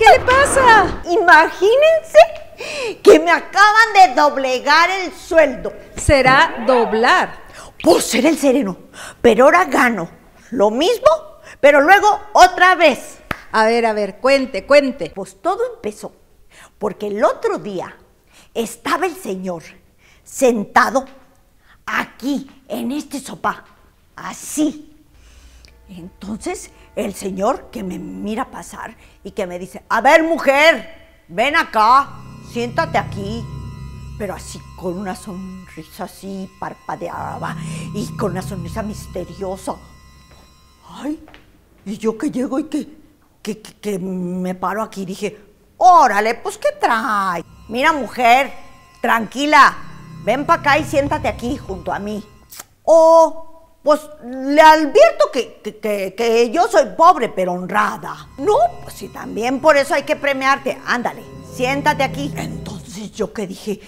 ¿Qué le pasa? Imagínense que me acaban de doblegar el sueldo. Será doblar. Pues ser el sereno. Pero ahora gano lo mismo, pero luego otra vez. A ver, a ver, cuente, cuente. Pues todo empezó porque el otro día estaba el señor sentado aquí en este sopá, así. Entonces el señor que me mira pasar y que me dice, a ver mujer, ven acá, siéntate aquí. Pero así con una sonrisa así parpadeaba y con una sonrisa misteriosa. Ay, y yo que llego y que, que, que, me paro aquí dije, órale, pues ¿qué trae? Mira mujer, tranquila, ven para acá y siéntate aquí junto a mí. Oh, pues le advierto que, que, yo soy pobre pero honrada. No, pues también por eso hay que premiarte. Ándale, siéntate aquí. Entonces yo que dije,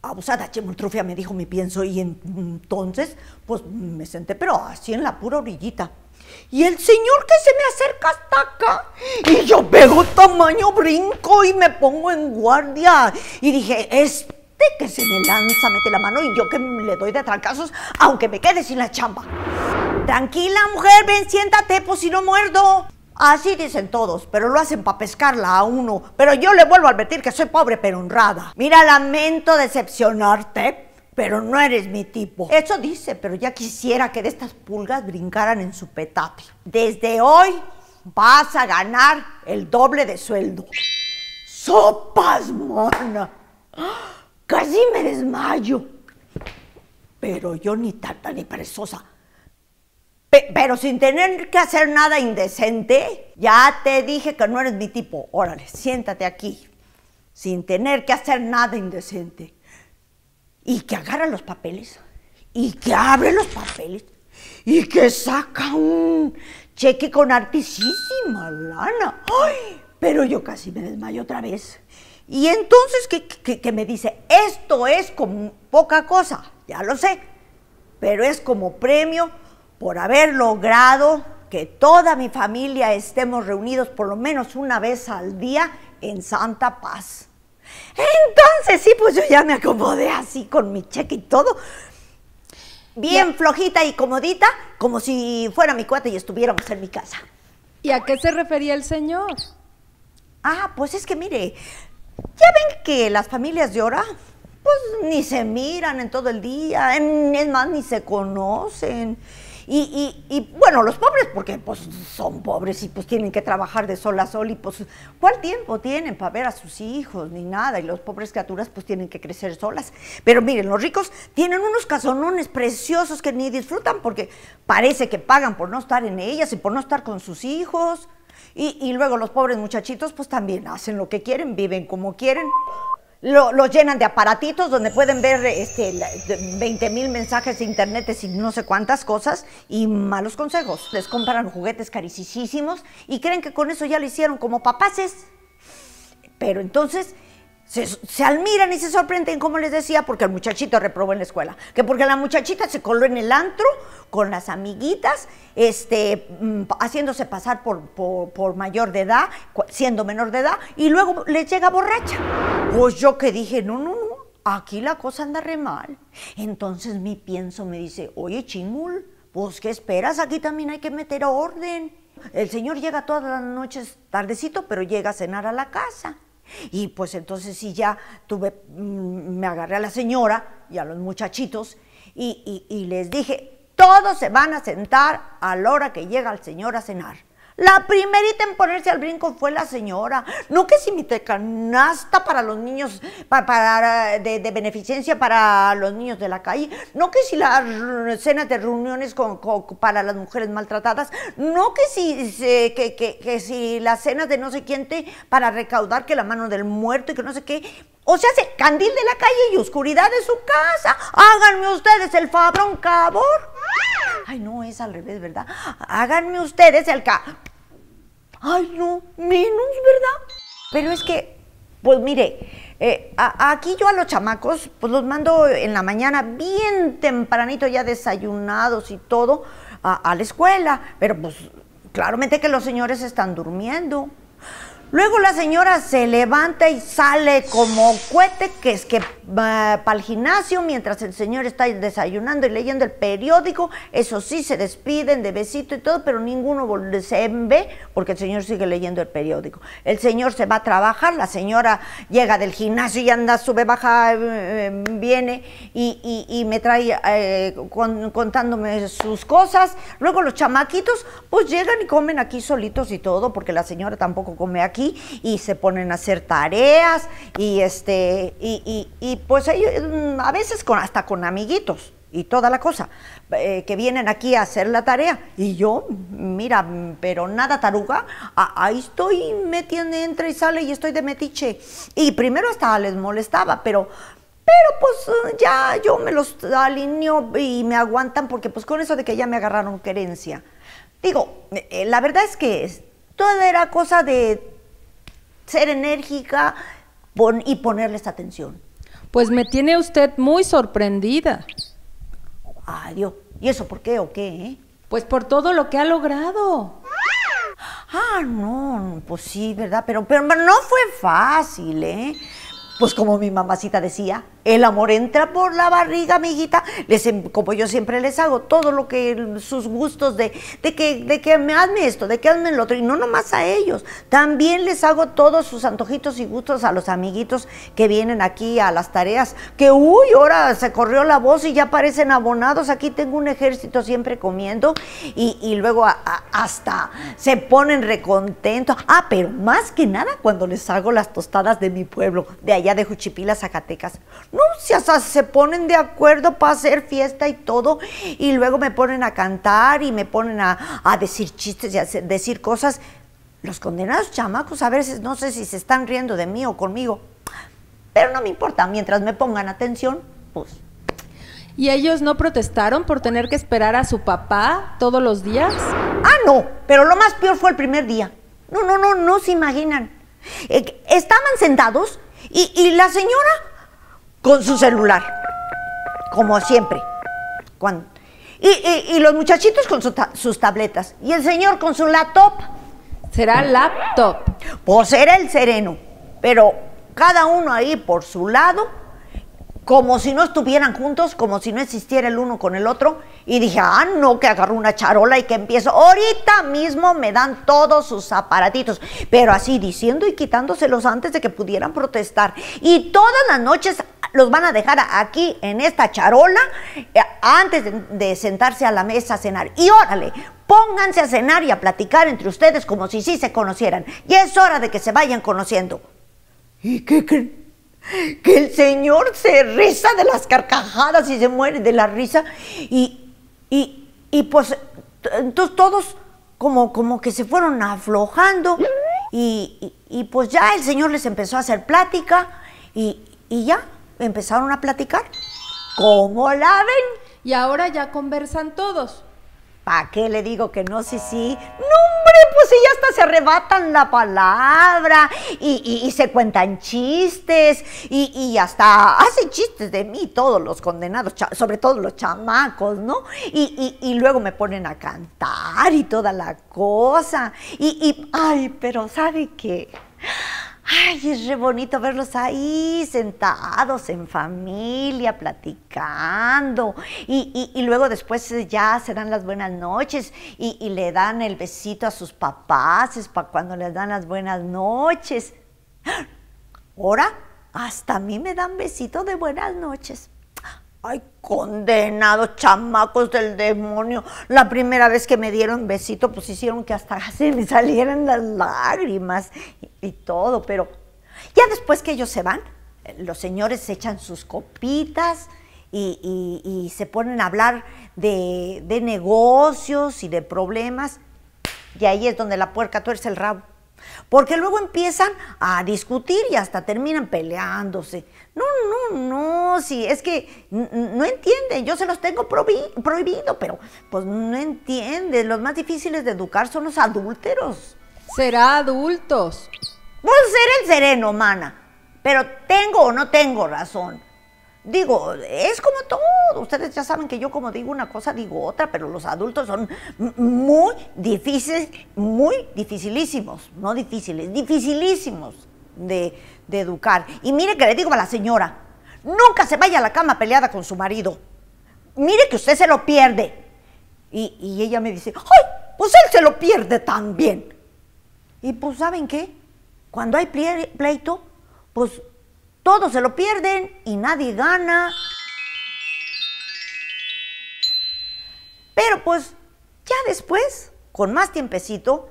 abusada chemultrufia, me dijo mi pienso. Y entonces, pues me senté, pero así en la pura orillita. Y el señor que se me acerca hasta acá, y yo pego tamaño, brinco y me pongo en guardia. Y dije, es este que se me lanza, mete la mano y yo que le doy de trancazos, aunque me quede sin la chamba. Tranquila, mujer, ven, siéntate, pues si no muerdo. Así dicen todos, pero lo hacen para pescarla a uno. Pero yo le vuelvo a advertir que soy pobre pero honrada. Mira, lamento decepcionarte, pero no eres mi tipo. Eso dice, pero ya quisiera que de estas pulgas brincaran en su petate. Desde hoy vas a ganar el doble de sueldo. ¡Sopas, mana! ¡Ah! Casi me desmayo. Pero yo ni tarta ni perezosa. pero sin tener que hacer nada indecente, ya te dije que no eres mi tipo. Órale, siéntate aquí. Sin tener que hacer nada indecente. Y que agarra los papeles. Y que abre los papeles. Y que saca un cheque con artísima lana. ¡Ay! Pero yo casi me desmayo otra vez. Y entonces que, me dice, esto es como poca cosa, ya lo sé, pero es como premio por haber logrado que toda mi familia estemos reunidos por lo menos una vez al día en Santa Paz. Entonces sí, pues yo ya me acomodé así con mi cheque y todo. Bien flojita y comodita, como si fuera mi cuate y estuviéramos en mi casa. ¿Y a qué se refería el señor? Ah, pues es que mire, ya ven que las familias de pues ni se miran en todo el día, es más, ni se conocen. Y, y, bueno, los pobres, porque pues son pobres y pues tienen que trabajar de sol a sol y pues ¿cuál tiempo tienen para ver a sus hijos ni nada? Y los pobres criaturas pues tienen que crecer solas. Pero miren, los ricos tienen unos casonones preciosos que ni disfrutan porque parece que pagan por no estar en ellas y por no estar con sus hijos. Y, luego los pobres muchachitos pues también hacen lo que quieren, viven como quieren. Lo, los llenan de aparatitos donde pueden ver este, 20 mil mensajes de internet y no sé cuántas cosas y malos consejos. Les compran juguetes carísimos y creen que con eso ya lo hicieron como papaces. Pero entonces se, admiran y se sorprenden, como les decía, porque el muchachito reprobó en la escuela, que porque la muchachita se coló en el antro con las amiguitas, este, mm, haciéndose pasar por, por, mayor de edad, siendo menor de edad, y luego les llega borracha. Pues yo que dije, no, no, no, aquí la cosa anda re mal. Entonces mi pienso me dice, oye chimul, pues ¿qué esperas? Aquí también hay que meter orden. El señor llega todas las noches tardecito, pero llega a cenar a la casa. Y pues entonces sí ya tuve, mm, me agarré a la señora y a los muchachitos y, y les dije, todos se van a sentar a la hora que llega el señor a cenar. La primerita en ponerse al brinco fue la señora. No que si mi canasta para los niños, para, de, beneficencia para los niños de la calle, no que si las cenas de reuniones con, para las mujeres maltratadas, no que si, que, si las cenas de no sé quién te, para recaudar que la mano del muerto y que no sé qué. O sea, se, candil de la calle y oscuridad de su casa. Háganme ustedes el fabrón cabor. Ay, no, es al revés, ¿verdad? Háganme ustedes el ca... Ay, no, menos, ¿verdad? Pero es que, pues mire, eh, aquí yo a los chamacos, pues los mando en la mañana bien tempranito, ya desayunados y todo, a la escuela. Pero pues claramente que los señores están durmiendo. Luego la señora se levanta y sale como cohete, que es que va eh, para el gimnasio, mientras el señor está desayunando y leyendo el periódico. Eso sí, se despiden de besito y todo, pero ninguno se ve porque el señor sigue leyendo el periódico. El señor se va a trabajar, la señora llega del gimnasio y anda, sube, baja, eh, eh, viene y, me trae contándome sus cosas. Luego los chamaquitos, pues llegan y comen aquí solitos y todo, porque la señora tampoco come aquí y se ponen a hacer tareas y este y, pues ellos, mm, a veces con, hasta con amiguitos y toda la cosa, eh, que vienen aquí a hacer la tarea. Y yo, mira, pero nada taruga, ahí estoy, metiendo, entre entra y sale y estoy de metiche. Y primero hasta les molestaba, pero, pero pues ya yo me los alineo y me aguantan porque pues con eso de que ya me agarraron querencia. Digo, eh, la verdad es que toda era cosa de ser enérgica y y ponerles atención. Pues me tiene usted muy sorprendida. Ay, ¿Y eso por qué o qué? Eh? Pues por todo lo que ha logrado. Ah, no, pues sí, ¿verdad? Pero, pero no fue fácil, ¿eh? Pues como mi mamacita decía, el amor entra por la barriga, amiguita. Les, em, como yo siempre les hago, todo lo que sus gustos de, de que, de que me hazme esto, de que hazme el otro. Y no nomás a ellos. También les hago todos sus antojitos y gustos a los amiguitos que vienen aquí a las tareas. Que uy, ahora se corrió la voz y ya parecen abonados. Aquí tengo un ejército siempre comiendo. Y, luego hasta se ponen recontentos. Ah, pero más que nada cuando les hago las tostadas de mi pueblo, de allá de Juchipilas, Zacatecas no, se ponen de acuerdo para hacer fiesta y todo, y luego me ponen a cantar y me ponen a, decir chistes y a decir cosas. Los condenados chamacos a veces no sé si se están riendo de mí o conmigo, pero no me importa, mientras me pongan atención, pues ¿Y ellos no protestaron por tener que esperar a su papá todos los días? Ah, no, pero lo más peor fue el primer día. No, no, no, no se imaginan. Eh, estaban sentados y, y, la señora con su celular, como siempre. y, los muchachitos con sus tabletas. Y el señor con su laptop. ¿Será laptop? Pues será el sereno. Pero cada uno ahí por su lado como si no estuvieran juntos, como si no existiera el uno con el otro. Y dije, ah, no, que agarro una charola y que empiezo. Ahorita mismo me dan todos sus aparatitos, pero así diciendo y quitándoselos antes de que pudieran protestar. Y todas las noches los van a dejar aquí en esta charola eh, antes de, sentarse a la mesa a cenar. Y órale, pónganse a cenar y a platicar entre ustedes como si sí se conocieran. Y es hora de que se vayan conociendo. ¿Y qué creen? que el Señor se risa de las carcajadas y se muere de la risa. Y, pues entonces todos como, como que se fueron aflojando y, pues ya el Señor les empezó a hacer plática y, y ya empezaron a platicar. ¿Cómo la ven? Y ahora ya conversan todos. ¿A qué le digo que no? Sí, sí. No, hombre, pues sí, hasta se arrebatan la palabra y, se cuentan chistes y, y, hasta hacen chistes de mí todos los condenados, sobre todo los chamacos, ¿no? Y, luego me ponen a cantar y toda la cosa. Y, ay, pero ¿sabe qué? Ay, es re bonito verlos ahí sentados en familia, platicando. Y, luego después eh, ya se dan las buenas noches y, le dan el besito a sus papás, es para cuando les dan las buenas noches. Ahora, hasta a mí me dan besito de buenas noches. Ay, condenados chamacos del demonio. La primera vez que me dieron besito, pues hicieron que hasta se me salieran las lágrimas y, todo, pero ya después que ellos se van, los señores echan sus copitas y, se ponen a hablar de, de negocios y de problemas. Y ahí es donde la puerca tuerce el rabo. Porque luego empiezan a discutir y hasta terminan peleándose. No, no, no, sí, es que no entienden, yo se los tengo prohibido, pero pues no entienden, los más difíciles de educar son los adúlteros. Será adultos. a pues, ser el sereno, mana, pero tengo o no tengo razón. Digo, es como todo. Ustedes ya saben que yo como digo una cosa, digo otra, pero los adultos son muy difíciles, muy dificilísimos, no difíciles, dificilísimos de, educar. Y mire que le digo a la señora, nunca se vaya a la cama peleada con su marido. Mire que usted se lo pierde. Y, y ella me dice, ¡ay! Pues él se lo pierde también. Y pues, ¿saben qué? Cuando hay pleito, pues todos se lo pierden y nadie gana. Pero pues ya después, con más tiempecito,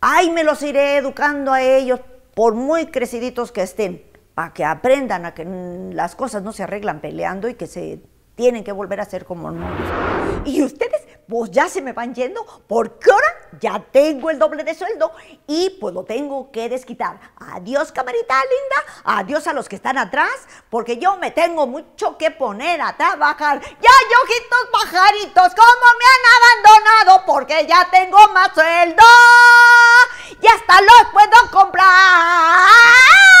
ahí me los iré educando a ellos, por muy creciditos que estén, para que aprendan a que las cosas no se arreglan peleando y que se tienen que volver a ser como nuevos. Y ustedes pues ya se me van yendo porque ahora ya tengo el doble de sueldo y pues lo tengo que desquitar. Adiós camarita linda, adiós a los que están atrás, porque yo me tengo mucho que poner a trabajar. Ya, yo, ojitos pajaritos, ¿cómo me han abandonado? Porque ya tengo más sueldo y hasta los puedo comprar.